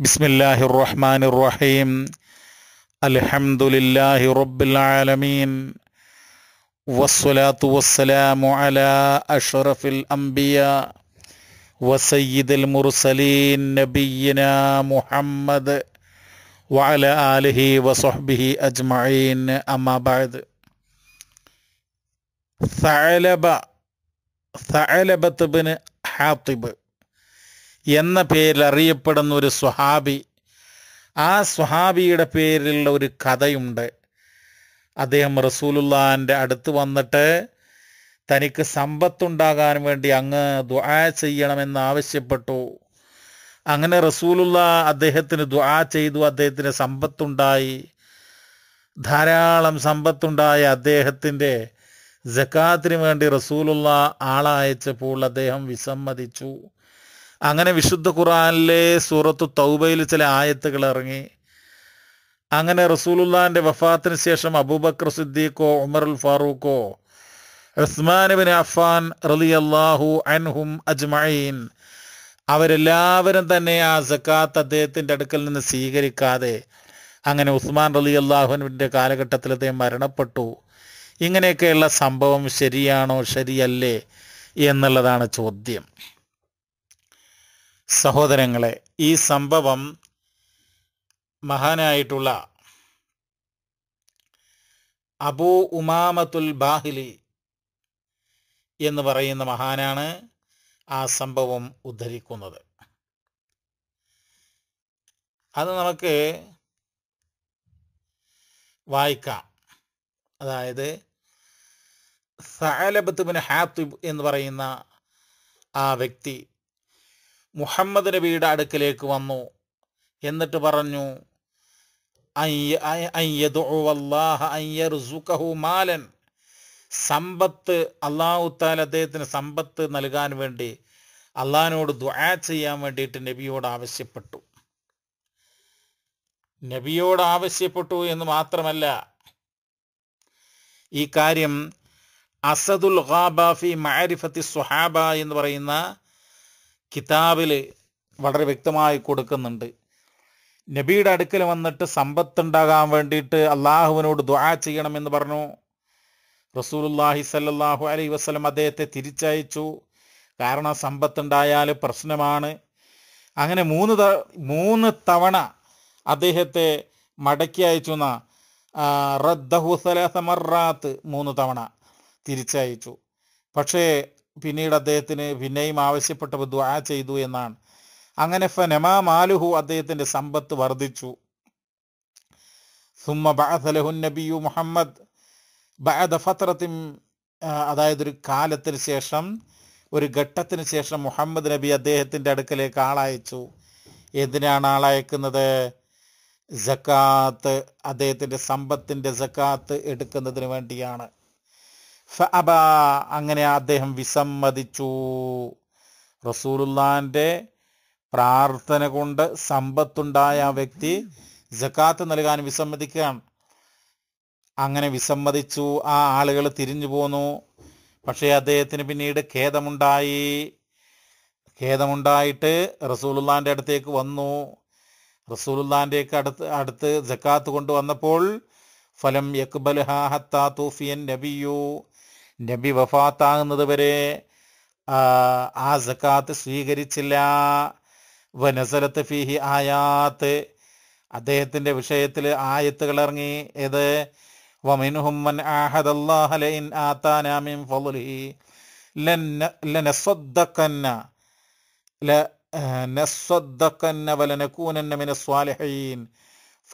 بسم الله الرحمن الرحيم الحمد لله رب العالمين والصلاة والسلام على أشرف الأنبياء وسيد المرسلين نبينا محمد وعلى آله وصحبه أجمعين أما بعد ثعلب ثعلبة بن حاطب എന്ന പേരിൽ അറിയപ്പെടുന്ന ഒരു സ്വഹാബി ആ സ്വഹാബിയുടെ പേരിലുള്ള ഒരു കഥയുണ്ട് അദ്ദേഹം റസൂലുല്ലാൻ്റെ അടുത്ത് വന്നിട്ട് തനിക്ക് സമ്പത്തുണ്ടാകാൻ വേണ്ടി അങ്ങ് ദുആ ചെയ്യണമെന്ന് ആവശ്യപ്പെട്ടു അങ്ങനെ റസൂലുള്ള അദ്ദേഹത്തിന് ദുആ ചെയ്തു അദ്ദേഹത്തിന് സമ്പത്തുണ്ടായി ധാരാളം സമ്പത്തുണ്ടായ അദ്ദേഹത്തിൻ്റെ ജക്കാത്തിന് വേണ്ടി റസൂലുള്ള ആളയച്ചപ്പോൾ അദ്ദേഹം വിസമ്മതിച്ചു അങ്ങനെ വിശുദ്ധ ഖുറാനിലെ സൂറത്ത് തൗബയിൽ ചില ആയത്തുകൾ ഇറങ്ങി അങ്ങനെ റസൂലുല്ലാൻ്റെ വഫാത്തിന് ശേഷം അബൂബക്കർ സിദ്ദീഖോ ഉൽ ഫാറൂഖോ ഉസ്മാൻ ബിൻ അഫാൻ റലി അള്ളാഹു അൻഹും അജ്മഈൻ അവരെല്ലാവരും തന്നെ ആ സക്കാത്ത് അദ്ദേഹത്തിൻ്റെ അടുക്കൽ നിന്ന് സ്വീകരിക്കാതെ അങ്ങനെ ഉസ്മാൻ റലി അള്ളാഹുവിൻ്റെ കാലഘട്ടത്തിൽ അദ്ദേഹം മരണപ്പെട്ടു ഇങ്ങനെയൊക്കെയുള്ള സംഭവം ശരിയാണോ ശരിയല്ലേ എന്നുള്ളതാണ് ചോദ്യം സഹോദരങ്ങളെ ഈ സംഭവം മഹാനായിട്ടുള്ള അബൂ ഉമാമത്തുൽ ബാഹിലി എന്ന് പറയുന്ന മഹാനാണ് ആ സംഭവം ഉദ്ധരിക്കുന്നത് അത് നമുക്ക് വായിക്കാം അതായത് സഹലബത്ത് ബിൻ ഹാത്തിബ് എന്ന് പറയുന്ന ആ വ്യക്തി മുഹമ്മദ് നബിയുടെ അടുക്കലേക്ക് വന്നു എന്നിട്ട് പറഞ്ഞു മാലൻ സമ്പത്ത് അള്ളാഹുത്താൽ അദ്ദേഹത്തിന് സമ്പത്ത് നൽകാൻ വേണ്ടി അള്ളഹാനോട് ദ്വാ ചെയ്യാൻ വേണ്ടിയിട്ട് നബിയോട് ആവശ്യപ്പെട്ടു നബിയോട് ആവശ്യപ്പെട്ടു എന്ന് മാത്രമല്ല ഈ കാര്യം അസദുൽ ഖാബാഫി മാരിഫത്തി സുഹാബ എന്ന് പറയുന്ന കിതാബിൽ വളരെ വ്യക്തമായി കൊടുക്കുന്നുണ്ട് നബിയുടെ അടുക്കൽ വന്നിട്ട് സമ്പത്തുണ്ടാകാൻ വേണ്ടിയിട്ട് അള്ളാഹുവിനോട് ദ്വാ ചെയ്യണമെന്ന് പറഞ്ഞു റസൂലുല്ലാഹി സല്ലാഹു അലൈ വസ്ലം അദ്ദേഹത്തെ തിരിച്ചയച്ചു കാരണം സമ്പത്തുണ്ടായാൽ പ്രശ്നമാണ് അങ്ങനെ മൂന്ന് ത മൂന്ന് തവണ അദ്ദേഹത്തെ മടക്കി അയച്ചുന്ന റദ്ദഹുസലമറാത്ത് മൂന്ന് തവണ തിരിച്ചയച്ചു പക്ഷേ പിന്നീട് അദ്ദേഹത്തിന് പിന്നെയും ആവശ്യപ്പെട്ടപ്പോൾ ആ ചെയ്തു എന്നാണ് അങ്ങനെ ഫനമാ മാലുഹു അദ്ദേഹത്തിൻ്റെ സമ്പത്ത് വർദ്ധിച്ചു സുമ്മ ബഅസലഹു നബിയു മുഹമ്മദ് ബഅദ ഫത്രത്തിം അതായത് ഒരു കാലത്തിന് ശേഷം ഒരു ഘട്ടത്തിന് ശേഷം മുഹമ്മദ് നബി അദ്ദേഹത്തിൻ്റെ അടുക്കലേക്ക് ആളയച്ചു എന്തിനാണ് ആളയക്കുന്നത് ജക്കാത്ത് അദ്ദേഹത്തിൻ്റെ സമ്പത്തിൻ്റെ ജക്കാത്ത് എടുക്കുന്നതിന് വേണ്ടിയാണ് ഫഅബ അങ്ങനെ അദ്ദേഹം വിസമ്മതിച്ചു റസൂലുല്ലാൻ്റെ പ്രാർത്ഥന കൊണ്ട് സമ്പത്തുണ്ടായ ആ വ്യക്തി ജക്കാത്ത് നൽകാൻ വിസമ്മതിക്കുകയാണ് അങ്ങനെ വിസമ്മതിച്ചു ആ ആളുകൾ തിരിഞ്ഞു പോന്നു പക്ഷേ അദ്ദേഹത്തിന് പിന്നീട് ഖേദമുണ്ടായി ഖേദമുണ്ടായിട്ട് റസൂലുല്ലാൻ്റെ അടുത്തേക്ക് വന്നു റസൂലുള്ളാന്റെ അടുത്ത് അടുത്ത് ജക്കാത്ത് കൊണ്ടുവന്നപ്പോൾ ഫലം യക്ബൽ ഹാ ഹത്താ തൂഫിയൻ നബിയു നബി വഫാത്താകുന്നത് വരെ ആ സക്കാത്ത് സ്വീകരിച്ചില്ല വനസലത്ത് ഫിഹി ആയാത്ത് അദ്ദേഹത്തിന്റെ വിഷയത്തിൽ ആയത്തുകൾ ഇറങ്ങി ഏത് വമിൻഹുമ്മൻ ആഹദല്ലാഹലൈൻ ആത്താനാമിൻ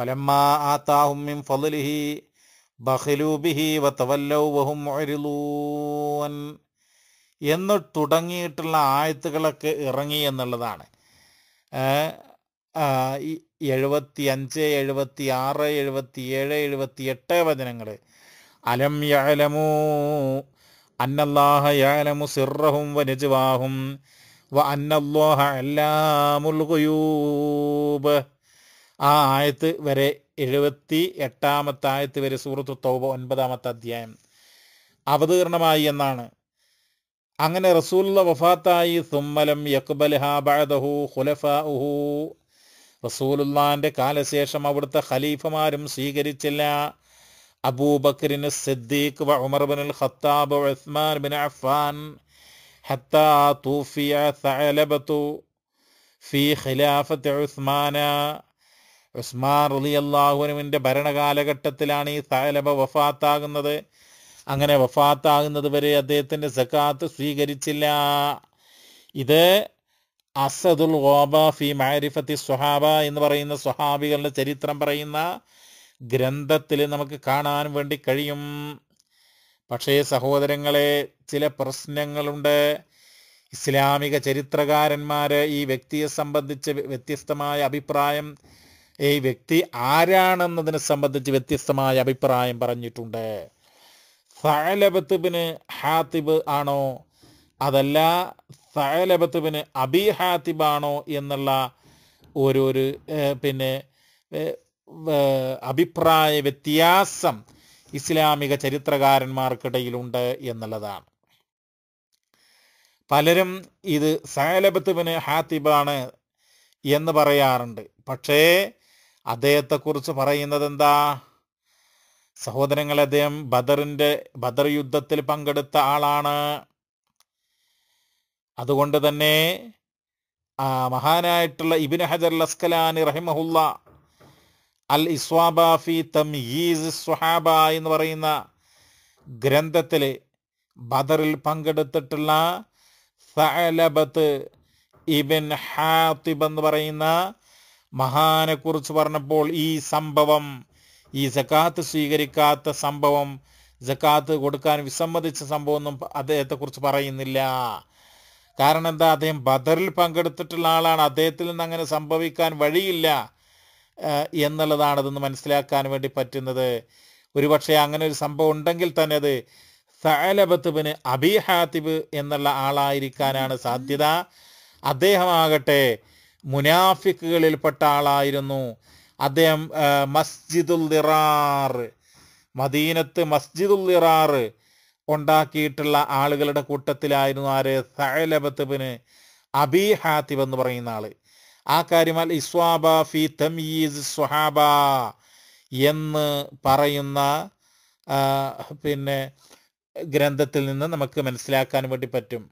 ആത്താഹും മിൻ ഫലുലിഹി ബഹലൂബിഹി വത്തവല്ലൗവഹും എന്ന് തുടങ്ങിയിട്ടുള്ള ആയത്തുകളൊക്കെ ഇറങ്ങി എന്നുള്ളതാണ് എഴുപത്തി അഞ്ച് എഴുപത്തി ആറ് എഴുപത്തി ഏഴ് എഴുപത്തി എട്ട് വചനങ്ങൾ അലം യാലമു അന്നല്ലാഹ യാലമു സിറഹും വനജുവാഹും വ അന്നല്ലോഹ അല്ലാമുൽ ആ ആയത്ത് വരെ എഴുപത്തി എട്ടാമത്തെ ആയത്ത് വരെ സൂറത്ത് തൗബ ഒൻപതാമത്തെ അധ്യായം അവതീർണമായി എന്നാണ് അങ്ങനെ റസൂല്ല വഫാത്തായി സുമ്മലം യക്ബൽഹ ബഅദഹു ഖുലഫ ഉഹു റസൂലുല്ലാൻ്റെ കാലശേഷം അവിടുത്തെ ഖലീഫമാരും സ്വീകരിച്ചില്ല അബൂബക്രിന് സിദ്ദീഖ് വ Umar bin Khattab Usman bin Affan ഹത്താ തൂഫിയ സലബത്തു ഫി ഖിലാഫത്ത് ഉസ്മാന ഉസ്മാൻ റലി അള്ളാഹുനുവിൻ്റെ ഭരണകാലഘട്ടത്തിലാണ് ഈ സാലബ വഫാത്താകുന്നത് അങ്ങനെ വഫാത്താകുന്നത് വരെ അദ്ദേഹത്തിൻ്റെ സക്കാത്ത് സ്വീകരിച്ചില്ല ഇത് അസദുൽ ഓബ ഫി മാരിഫത്തി സുഹാബ എന്ന് പറയുന്ന സുഹാബികളുടെ ചരിത്രം പറയുന്ന ഗ്രന്ഥത്തിൽ നമുക്ക് കാണാൻ വേണ്ടി കഴിയും പക്ഷേ സഹോദരങ്ങളെ ചില പ്രശ്നങ്ങളുണ്ട് ഇസ്ലാമിക ചരിത്രകാരന്മാർ ഈ വ്യക്തിയെ സംബന്ധിച്ച് വ്യത്യസ്തമായ അഭിപ്രായം ഈ വ്യക്തി ആരാണെന്നതിനെ സംബന്ധിച്ച് വ്യത്യസ്തമായ അഭിപ്രായം പറഞ്ഞിട്ടുണ്ട് സഹലബത്തുബിന് ഹാത്തിബ് ആണോ അതല്ല സഹലബത്തുബിന് അബി ഹാത്തിബ് ആണോ എന്നുള്ള ഒരു പിന്നെ അഭിപ്രായ വ്യത്യാസം ഇസ്ലാമിക ചരിത്രകാരന്മാർക്കിടയിലുണ്ട് എന്നുള്ളതാണ് പലരും ഇത് സഹലബത്തുബിന് ഹാത്തിബാണ് എന്ന് പറയാറുണ്ട് പക്ഷേ അദ്ദേഹത്തെക്കുറിച്ച് പറയുന്നത് എന്താ സഹോദരങ്ങൾ അദ്ദേഹം ബദറിൻ്റെ ബദർ യുദ്ധത്തിൽ പങ്കെടുത്ത ആളാണ് അതുകൊണ്ട് തന്നെ മഹാനായിട്ടുള്ള ഇബിൻ ഹജർ ലസ്കലാനി റഹിമഹുല്ല അൽ ഇസ്വാബ തം ഈസ് സ്വഹാബ എന്ന് പറയുന്ന ഗ്രന്ഥത്തിൽ ബദറിൽ പങ്കെടുത്തിട്ടുള്ള സഅലബത്ത് ഇബിൻ ഹാത്തിബ് എന്ന് പറയുന്ന മഹാനെക്കുറിച്ച് പറഞ്ഞപ്പോൾ ഈ സംഭവം ഈ ജക്കാത്ത് സ്വീകരിക്കാത്ത സംഭവം ജക്കാത്ത് കൊടുക്കാൻ വിസമ്മതിച്ച സംഭവം സംഭവമൊന്നും അദ്ദേഹത്തെക്കുറിച്ച് പറയുന്നില്ല കാരണം എന്താ അദ്ദേഹം ബദറിൽ പങ്കെടുത്തിട്ടുള്ള ആളാണ് അദ്ദേഹത്തിൽ നിന്ന് അങ്ങനെ സംഭവിക്കാൻ വഴിയില്ല എന്നുള്ളതാണ് അതെന്ന് മനസ്സിലാക്കാൻ വേണ്ടി പറ്റുന്നത് ഒരുപക്ഷെ അങ്ങനെ ഒരു സംഭവം ഉണ്ടെങ്കിൽ തന്നെ അത് സഅലബത്തുബിന് അബീ ഹാതിബ് എന്നുള്ള ആളായിരിക്കാനാണ് സാധ്യത അദ്ദേഹമാകട്ടെ മുനാഫിക്കുകളിൽപ്പെട്ട ആളായിരുന്നു അദ്ദേഹം മസ്ജിദുൽ ദിറാർ മദീനത്ത് മസ്ജിദുൽ ദിറാർ ഉണ്ടാക്കിയിട്ടുള്ള ആളുകളുടെ കൂട്ടത്തിലായിരുന്നു ആര് സഹലബത്തുബിന് അബി ഹാത്തിബ് എന്ന് പറയുന്ന ആള് ആ കാര്യം അൽ ഇസ്വാബ ഫി തമീസ് സ്വഹാബ എന്ന് പറയുന്ന പിന്നെ ഗ്രന്ഥത്തിൽ നിന്ന് നമുക്ക് മനസ്സിലാക്കാൻ വേണ്ടി പറ്റും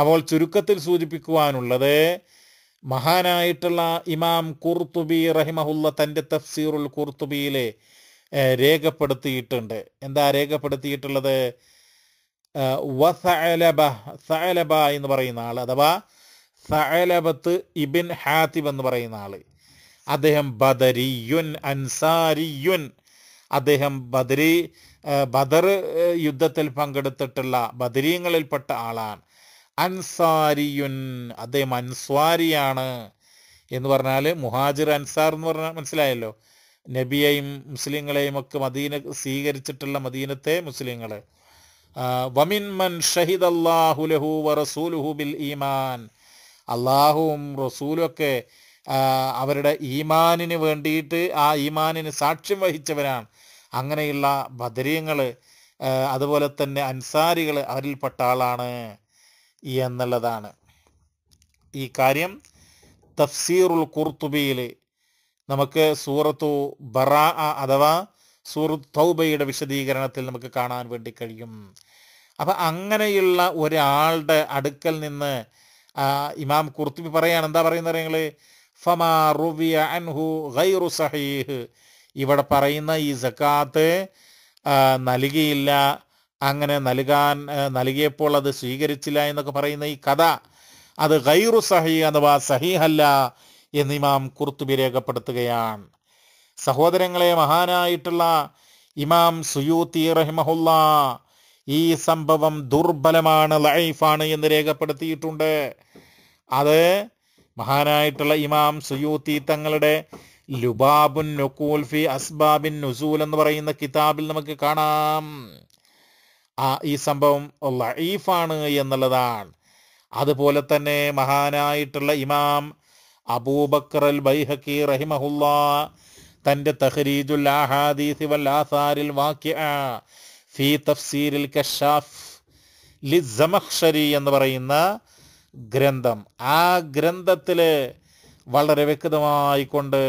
അപ്പോൾ ചുരുക്കത്തിൽ സൂചിപ്പിക്കുവാനുള്ളത് മഹാനായിട്ടുള്ള ഇമാം കുർത്തുബി റഹിമഹുല്ല തൻ്റെ തഫ്സീറുൽ കുർത്തുബിയിലെ രേഖപ്പെടുത്തിയിട്ടുണ്ട് എന്താ രേഖപ്പെടുത്തിയിട്ടുള്ളത് വസലബ സലബ എന്ന് പറയുന്ന ആൾ അഥവാ സലബത്ത് ഇബിൻ ഹാത്തിബ് എന്ന് പറയുന്ന ആൾ അദ്ദേഹം ബദരിയുൻ അൻസാരിയുൻ അദ്ദേഹം ബദരി ബദർ യുദ്ധത്തിൽ പങ്കെടുത്തിട്ടുള്ള ബദരീങ്ങളിൽപ്പെട്ട ആളാണ് അൻസാരിയുൻ അദ്ദേഹം അൻസ്വാരിയാണ് എന്ന് പറഞ്ഞാൽ മുഹാജിർ അൻസാർ എന്ന് പറഞ്ഞാൽ മനസ്സിലായല്ലോ നബിയെയും മുസ്ലിങ്ങളെയും ഒക്കെ മദീന സ്വീകരിച്ചിട്ടുള്ള മദീനത്തെ മുസ്ലിങ്ങൾ മൻ ഷഹിദ് അള്ളാഹുലഹു വറസൂലുഹു ബിൽ ഈമാൻ അള്ളാഹുവും റസൂലും ഒക്കെ അവരുടെ ഈമാനിന് വേണ്ടിയിട്ട് ആ ഈമാനിന് സാക്ഷ്യം വഹിച്ചവരാണ് അങ്ങനെയുള്ള ബദരീങ്ങൾ അതുപോലെ തന്നെ അൻസാരികൾ അവരിൽപ്പെട്ട ആളാണ് എന്നുള്ളതാണ് ഈ കാര്യം തഫ്സീറുൽ കുർത്തുബിയിൽ നമുക്ക് സൂറത്തു ബറാ അഥവാ സൂറത്ത് തൗബയുടെ വിശദീകരണത്തിൽ നമുക്ക് കാണാൻ വേണ്ടി കഴിയും അപ്പം അങ്ങനെയുള്ള ഒരാളുടെ അടുക്കൽ നിന്ന് ഇമാം കുർത്തുബി പറയാണ് എന്താ പറയുന്നത് നിങ്ങൾ ഫമാ റുവിയ അൻഹു ഗൈറു സഹീഹ് ഇവിടെ പറയുന്ന ഈ സക്കാത്ത് നൽകിയില്ല അങ്ങനെ നൽകാൻ നൽകിയപ്പോൾ അത് സ്വീകരിച്ചില്ല എന്നൊക്കെ പറയുന്ന ഈ കഥ അത് ഗൈറു സഹി അഥവാ സഹീഹല്ല എന്ന് ഇമാം കുർത്തുബി രേഖപ്പെടുത്തുകയാണ് സഹോദരങ്ങളെ മഹാനായിട്ടുള്ള ഇമാം സുയൂത്തി റഹിമഹുല്ല ഈ സംഭവം ദുർബലമാണ് ലൈഫാണ് എന്ന് രേഖപ്പെടുത്തിയിട്ടുണ്ട് അത് മഹാനായിട്ടുള്ള ഇമാം സുയൂത്തി തങ്ങളുടെ ലുബാബുൻ നുക്കൂൽഫി അസ്ബാബിൻ നുസൂൽ എന്ന് പറയുന്ന കിതാബിൽ നമുക്ക് കാണാം ആ ഈ സംഭവം ലഈഫാണ് എന്നുള്ളതാണ് അതുപോലെ തന്നെ മഹാനായിട്ടുള്ള ഇമാം അബൂബക്കർ അൽ ബൈഹക്കി റഹിമഹുല്ല തൻ്റെ തഹരീജുൽ ആഹാദീസി വൽ ആസാരിൽ വാക്യ ഫി തഫ്സീരിൽ കഷാഫ് ലിസമക്ഷരി എന്ന് പറയുന്ന ഗ്രന്ഥം ആ ഗ്രന്ഥത്തിൽ വളരെ വ്യക്തമായി കൊണ്ട്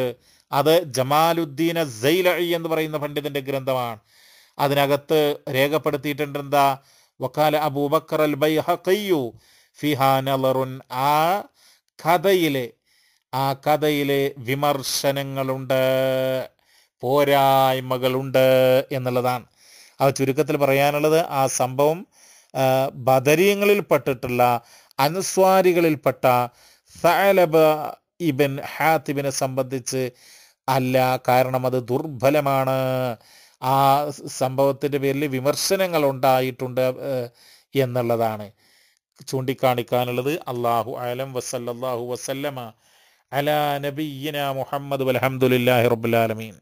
അത് ജമാലുദ്ദീൻ സൈലി എന്ന് പറയുന്ന പണ്ഡിതൻ്റെ ഗ്രന്ഥമാണ് അതിനകത്ത് രേഖപ്പെടുത്തിയിട്ടുണ്ടെന്താ വക്കാല അബൂബക്കർ അൽ ബൈഹു ഫിഹാനലറുൻ ആ കഥയിലെ ആ കഥയിലെ വിമർശനങ്ങളുണ്ട് പോരായ്മകളുണ്ട് എന്നുള്ളതാണ് ആ ചുരുക്കത്തിൽ പറയാനുള്ളത് ആ സംഭവം ബദരീയങ്ങളിൽപ്പെട്ടിട്ടുള്ള അനുസ്വാരികളിൽപ്പെട്ട സാലബ ഇബിൻ ഹാത്തിബിനെ സംബന്ധിച്ച് അല്ല കാരണം അത് ദുർബലമാണ് ആ സംഭവത്തിൻ്റെ പേരിൽ വിമർശനങ്ങൾ ഉണ്ടായിട്ടുണ്ട് എന്നുള്ളതാണ് ചൂണ്ടിക്കാണിക്കാനുള്ളത് അള്ളാഹു അലം വസല്ലാഹു വസല്ലമ അലാ നബീന മുഹമ്മദ് അലഹമുല്ലാഹി റബുലാലമീൻ